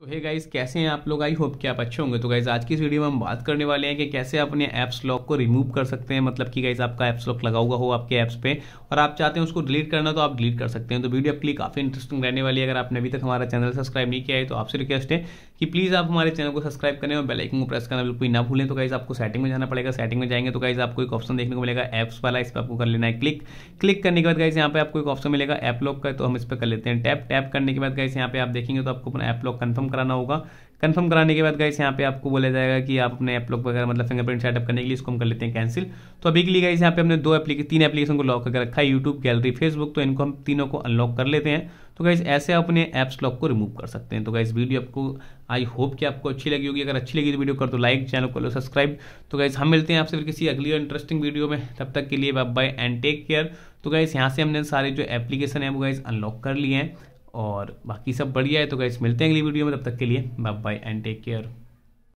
तो hey guys कैसे हैं आप लोग आई होप कि आप अच्छे होंगे तो गाइज़ आज की इस वीडियो में हम बात करने वाले हैं कि कैसे अपने ऐप्स लॉक को रिमूव कर सकते हैं मतलब कि गाइज़ आपका ऐप्स लॉक लगा हुआ हो आपके ऐप्स पे और आप चाहते हैं उसको डिलीट करना तो आप डिलीट कर सकते हैं तो वीडियो आपके लिए काफ़ी इंटरेस्टिंग रहने वाली है अगर आपने अभी तक हमारा चैनल सब्सक्राइब नहीं किया है तो आपसे रिक्वेस्ट है कि प्लीज़ आप हमारे चैनल को सब्सक्राइब करें और बेलाइकन को प्रेस करना बिल्कुल ना भूलें तो गाइज़ आपको सेटिंग में जाना पड़ेगा सेटिंग में जाएंगे तो गाइज़ आपको एक ऑप्शन देखने को मिलेगा ऐप्स वाला इस पर आपको कर लेना है क्लिक क्लिक करने के बाद गाइज़ यहाँ पे आपको एक ऑप्शन मिलेगा ऐप लॉक का तो हम इस पर कर लेते हैं टैप टैप करने के बाद गाइज़ यहाँ पे आप देखेंगे तो आपको अपना ऐप लॉक कन्फर्म कंफर्म कराना होगा कंफर्म कराने के बाद गाइस यहाँ पे आपको बोला जाएगा कि आप अपने ऐप लॉक वगैरह मतलब फिंगरप्रिंट सेटअप करने के लिए इसको हम कर लेते हैं कैंसिल तो अभी के लिए गाइस यहाँ पे हमने दो एप्लीकेशन तीन एप्लीकेशन को लॉक करके रखा है यूट्यूब गैलरी फेसबुक तो इनको हम तीनों को अनलॉक कर लेते हैं तो गाइस ऐसे आप अपने एप्स लॉक को रिमूव कर सकते हैं तो गाइस वीडियो आपको आई होप कि आपको अच्छी लगी होगी अगर अच्छी लगी तो वीडियो कर दो लाइक चैनल को लो सब्सक्राइब तो गाइस हम मिलते हैं आपसे फिर किसी अगली और इंटरेस्टिंग वीडियो में तब तक के लिए bye bye and take care तो गाइस यहाँ से हमने सारे जो एप्लीकेशन है वो गाइस अनलॉक कर लिए हैं और बाकी सब बढ़िया है तो गैस मिलते हैं अगली वीडियो में तब तक के लिए bye bye and take care